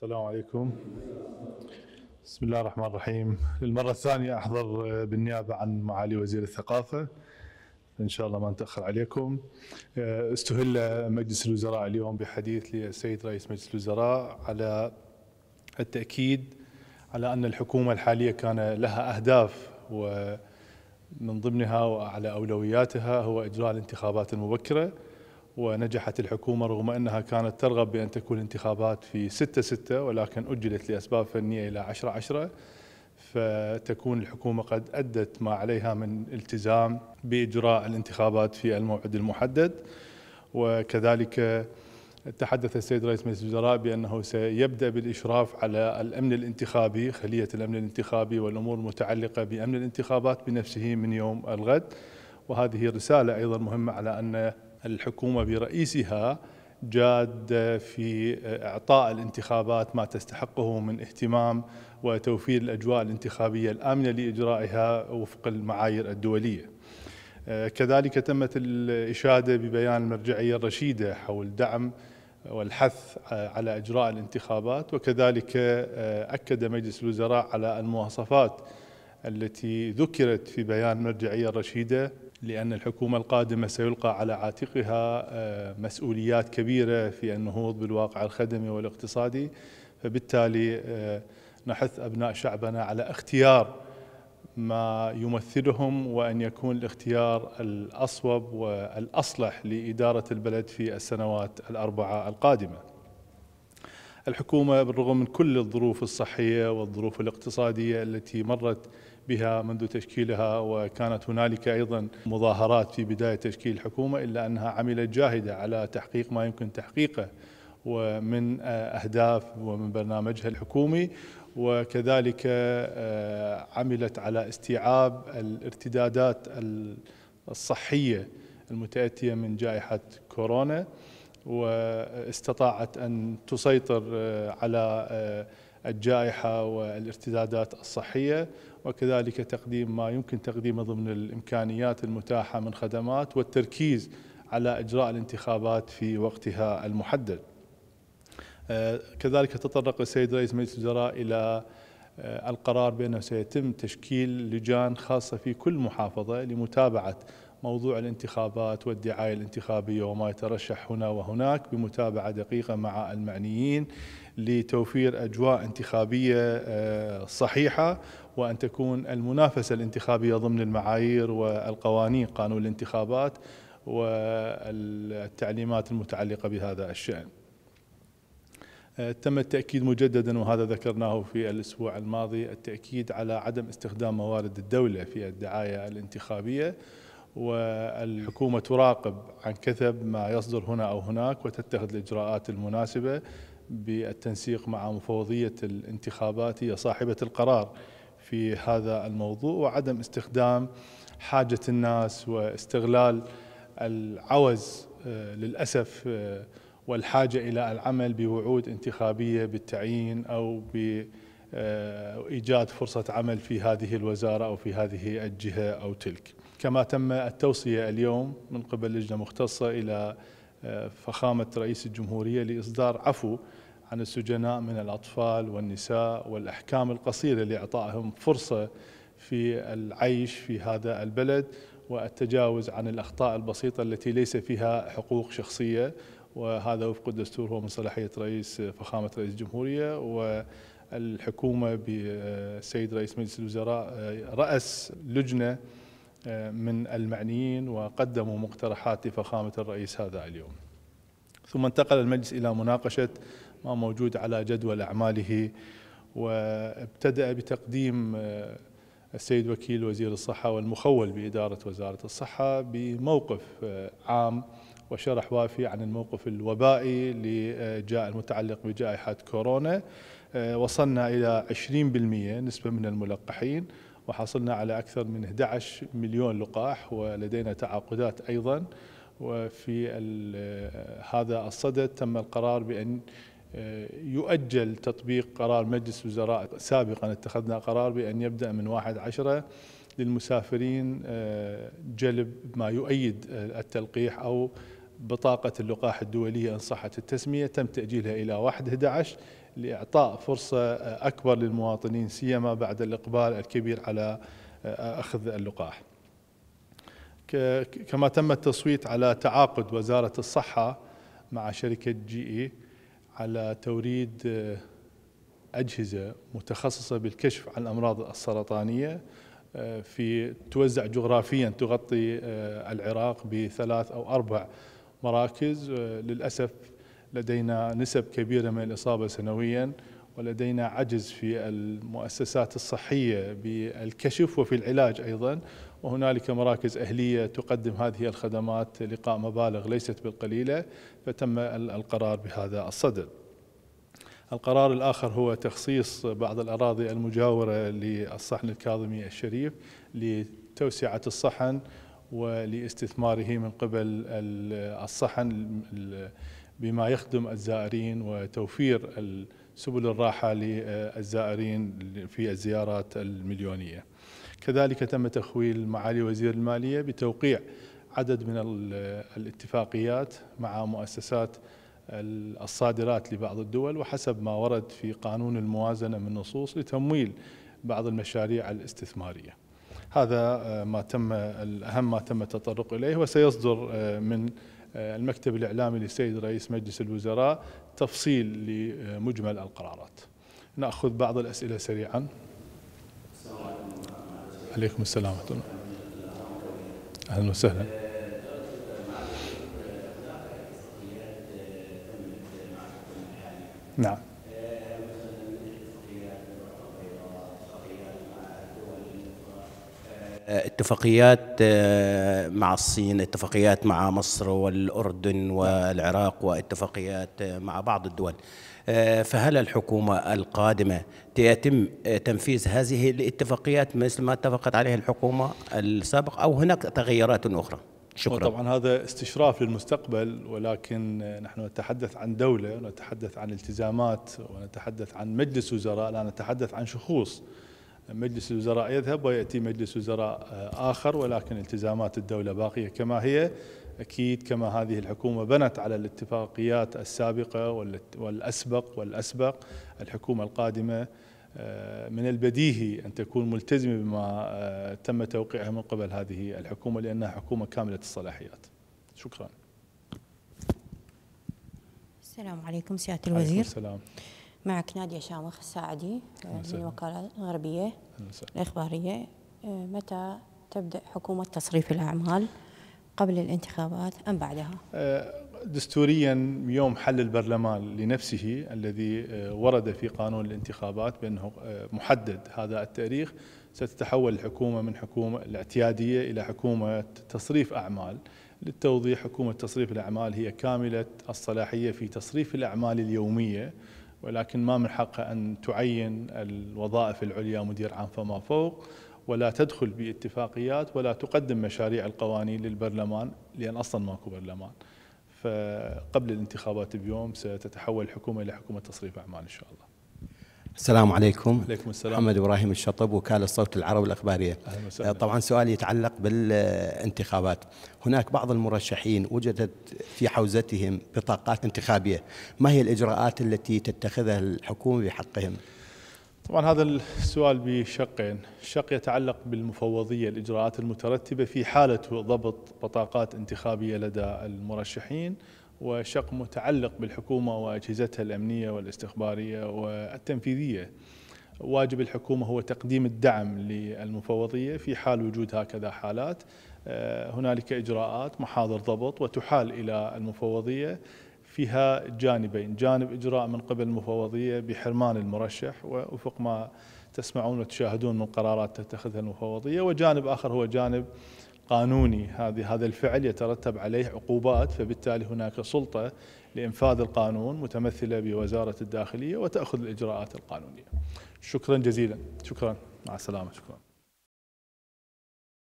السلام عليكم بسم الله الرحمن الرحيم للمرة الثانية أحضر بالنيابة عن معالي وزير الثقافة إن شاء الله ما نتأخر عليكم استهل مجلس الوزراء اليوم بحديث للسيد رئيس مجلس الوزراء على التأكيد على أن الحكومة الحالية كان لها أهداف ومن ضمنها وعلى أولوياتها هو إجراء الانتخابات المبكرة ونجحت الحكومة رغم أنها كانت ترغب بأن تكون انتخابات في 6-6 ولكن أجلت لأسباب فنية إلى 10-10 فتكون الحكومة قد أدت ما عليها من التزام بإجراء الانتخابات في الموعد المحدد وكذلك تحدث السيد رئيس مجلس الوزراء بأنه سيبدأ بالإشراف على الأمن الانتخابي خلية الأمن الانتخابي والأمور المتعلقة بأمن الانتخابات بنفسه من يوم الغد وهذه رسالة أيضا مهمة على أن الحكومة برئيسها جاد في إعطاء الانتخابات ما تستحقه من اهتمام وتوفير الأجواء الانتخابية الآمنة لإجرائها وفق المعايير الدولية كذلك تمت الإشادة ببيان المرجعية الرشيدة حول دعم والحث على إجراء الانتخابات وكذلك أكد مجلس الوزراء على المواصفات التي ذكرت في بيان المرجعية الرشيدة لأن الحكومة القادمة سيلقى على عاتقها آه، مسؤوليات كبيرة في النهوض بالواقع الخدمي والاقتصادي فبالتالي آه، نحث أبناء شعبنا على اختيار ما يمثلهم وأن يكون الاختيار الأصوب والأصلح لإدارة البلد في السنوات الأربعة القادمة الحكومة بالرغم من كل الظروف الصحية والظروف الاقتصادية التي مرت بها منذ تشكيلها وكانت هنالك أيضا مظاهرات في بداية تشكيل الحكومة إلا أنها عملت جاهدة على تحقيق ما يمكن تحقيقه ومن أهداف ومن برنامجها الحكومي وكذلك آه، عملت على استيعاب الارتدادات الصحية المتأتية من جائحة كورونا واستطاعت أن تسيطر آه، على آه، الجائحة والارتدادات الصحية وكذلك تقديم ما يمكن تقديمه ضمن الإمكانيات المتاحة من خدمات والتركيز على إجراء الانتخابات في وقتها المحدد آه، كذلك تطرق السيد رئيس مجلس الوزراء إلى آه، القرار بأنه سيتم تشكيل لجان خاصة في كل محافظة لمتابعة موضوع الانتخابات والدعاية الانتخابية وما يترشح هنا وهناك بمتابعة دقيقة مع المعنيين لتوفير أجواء انتخابية آه، صحيحة وأن تكون المنافسة الانتخابية ضمن المعايير والقوانين قانون الانتخابات والتعليمات المتعلقة بهذا الشأن آه، تم التأكيد مجددا وهذا ذكرناه في الأسبوع الماضي التأكيد على عدم استخدام موارد الدولة في الدعاية الانتخابية والحكومة تراقب عن كثب ما يصدر هنا أو هناك وتتخذ الإجراءات المناسبة بالتنسيق مع مفوضية الانتخابات هي صاحبة القرار في هذا الموضوع وعدم استخدام حاجة الناس واستغلال العوز آه، للأسف آه، والحاجة إلى العمل بوعود انتخابية بالتعيين أو بإيجاد آه، فرصة عمل في هذه الوزارة أو في هذه الجهة أو تلك كما تم التوصية اليوم من قبل لجنة مختصة إلى فخامة رئيس الجمهورية لإصدار عفو عن السجناء من الأطفال والنساء والأحكام القصيرة لإعطائهم فرصة في العيش في هذا البلد والتجاوز عن الأخطاء البسيطة التي ليس فيها حقوق شخصية وهذا وفق الدستور هو من صلاحية رئيس فخامة رئيس الجمهورية والحكومة بسيد رئيس مجلس الوزراء رأس لجنة من المعنيين وقدموا مقترحات لفخامة الرئيس هذا اليوم ثم انتقل المجلس إلى مناقشة ما موجود على جدول أعماله وابتدأ بتقديم آه، السيد وكيل وزير الصحة والمخول بإدارة وزارة الصحة بموقف آه، عام وشرح وافي عن الموقف الوبائي اللي جاء المتعلق بجائحة كورونا آه، وصلنا إلى 20% نسبة من الملقحين وحصلنا على أكثر من 11 مليون لقاح ولدينا تعاقدات أيضا وفي هذا الصدد تم القرار بأن يؤجل تطبيق قرار مجلس وزراء سابقا اتخذنا قرار بأن يبدأ من واحد عشرة للمسافرين آه، جلب ما يؤيد التلقيح أو بطاقة اللقاح الدولية إن صحت التسمية تم تأجيلها إلى 1 11 لإعطاء فرصة آه، أكبر للمواطنين سيما بعد الإقبال الكبير على آه، أخذ اللقاح كما تم التصويت على تعاقد وزارة الصحة مع شركة جي إي على توريد آه، أجهزة متخصصة بالكشف عن الأمراض السرطانية آه، في توزع جغرافيا تغطي آه، العراق بثلاث أو أربع مراكز للأسف لدينا نسب كبيرة من الإصابة سنويا ولدينا عجز في المؤسسات الصحية بالكشف وفي العلاج أيضا وهنالك مراكز أهلية تقدم هذه الخدمات لقاء مبالغ ليست بالقليلة فتم القرار بهذا الصدد القرار الآخر هو تخصيص بعض الأراضي المجاورة للصحن الكاظمي الشريف لتوسعة الصحن ولاستثماره من قبل الصحن بما يخدم الزائرين وتوفير سبل الراحة للزائرين في الزيارات المليونية كذلك تم تخويل معالي وزير المالية بتوقيع عدد من الاتفاقيات مع مؤسسات الصادرات لبعض الدول وحسب ما ورد في قانون الموازنة من نصوص لتمويل بعض المشاريع الاستثمارية هذا آه، ما تم الأهم ما تم التطرق إليه وسيصدر آه، من المكتب الإعلامي للسيد رئيس مجلس الوزراء تفصيل لمجمل القرارات نأخذ بعض الأسئلة سريعا عليكم السلام ورحمة الله أهلا وسهلا نعم اتفاقيات آه، مع الصين اتفاقيات مع مصر والأردن والعراق واتفاقيات آه، مع بعض الدول آه، فهل الحكومة القادمة يتم تنفيذ هذه الاتفاقيات مثل ما اتفقت عليه الحكومة السابقة أو هناك تغيرات أخرى شكرا طبعا هذا استشراف للمستقبل ولكن نحن نتحدث عن دولة ونتحدث عن التزامات ونتحدث عن مجلس وزراء لا نتحدث عن شخوص مجلس الوزراء يذهب ويأتي مجلس وزراء آه، آخر ولكن التزامات الدولة باقية كما هي أكيد كما هذه الحكومة بنت على الاتفاقيات السابقة والأسبق والأسبق الحكومة القادمة آه، من البديهي أن تكون ملتزمة بما آه، تم توقيعه من قبل هذه الحكومة لأنها حكومة كاملة الصلاحيات شكرا السلام عليكم سيادة الوزير السلام. معك نادية شامخ الساعدي من نعم، يعني الوكالة الغربية نعم، الإخبارية آه، متى تبدأ حكومة تصريف الأعمال قبل الانتخابات أم بعدها؟ آه، دستوريا يوم حل البرلمان لنفسه الذي آه، ورد في قانون الانتخابات بأنه محدد هذا التاريخ ستتحول الحكومة من حكومة الاعتيادية إلى حكومة تصريف أعمال للتوضيح حكومة تصريف الأعمال هي كاملة الصلاحية في تصريف الأعمال اليومية ولكن ما من حقها أن تعين الوظائف العليا مدير عام فما فوق ولا تدخل باتفاقيات ولا تقدم مشاريع القوانين للبرلمان لأن أصلا ماكو برلمان فقبل الانتخابات بيوم ستتحول الحكومة إلى حكومة تصريف أعمال إن شاء الله السلام عليكم عليكم السلام محمد ابراهيم الشطب وكاله الصوت العرب الاخباريه أهلا آه، طبعا سؤالي يتعلق بالانتخابات هناك بعض المرشحين وجدت في حوزتهم بطاقات انتخابيه ما هي الاجراءات التي تتخذها الحكومه بحقهم طبعا هذا السؤال بشقين شق يتعلق بالمفوضيه الاجراءات المترتبه في حاله ضبط بطاقات انتخابيه لدى المرشحين وشق متعلق بالحكومة وأجهزتها الأمنية والاستخبارية والتنفيذية واجب الحكومة هو تقديم الدعم للمفوضية في حال وجود هكذا حالات آه، هنالك إجراءات محاضر ضبط وتحال إلى المفوضية فيها جانبين جانب إجراء من قبل المفوضية بحرمان المرشح ووفق ما تسمعون وتشاهدون من قرارات تتخذها المفوضية وجانب آخر هو جانب قانوني هذه هذا الفعل يترتب عليه عقوبات فبالتالي هناك سلطه لانفاذ القانون متمثله بوزاره الداخليه وتاخذ الاجراءات القانونيه. شكرا جزيلا، شكرا، مع السلامه، شكرا.